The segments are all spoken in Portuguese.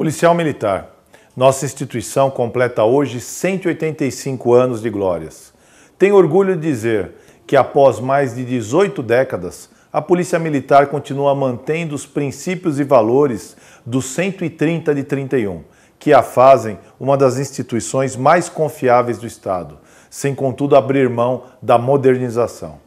Policial Militar. Nossa instituição completa hoje 185 anos de glórias. Tenho orgulho de dizer que, após mais de 18 décadas, a Polícia Militar continua mantendo os princípios e valores do 130 de 31, que a fazem uma das instituições mais confiáveis do Estado, sem, contudo, abrir mão da modernização.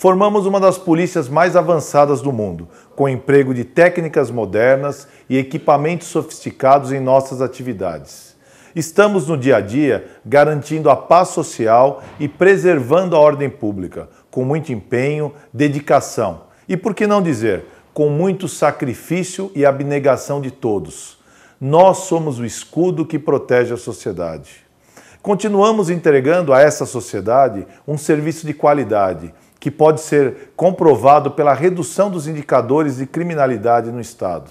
Formamos uma das polícias mais avançadas do mundo, com emprego de técnicas modernas e equipamentos sofisticados em nossas atividades. Estamos no dia a dia garantindo a paz social e preservando a ordem pública, com muito empenho, dedicação e, por que não dizer, com muito sacrifício e abnegação de todos. Nós somos o escudo que protege a sociedade. Continuamos entregando a essa sociedade um serviço de qualidade que pode ser comprovado pela redução dos indicadores de criminalidade no Estado.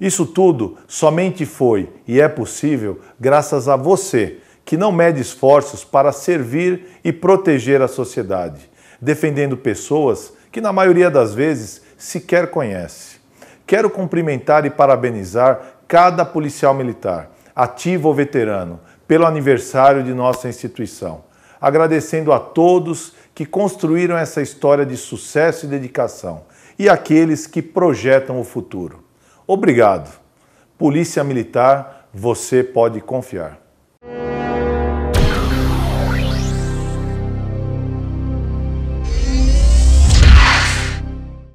Isso tudo somente foi e é possível graças a você, que não mede esforços para servir e proteger a sociedade, defendendo pessoas que, na maioria das vezes, sequer conhece. Quero cumprimentar e parabenizar cada policial militar ativo ou veterano, pelo aniversário de nossa instituição. Agradecendo a todos que construíram essa história de sucesso e dedicação e aqueles que projetam o futuro. Obrigado. Polícia Militar, você pode confiar.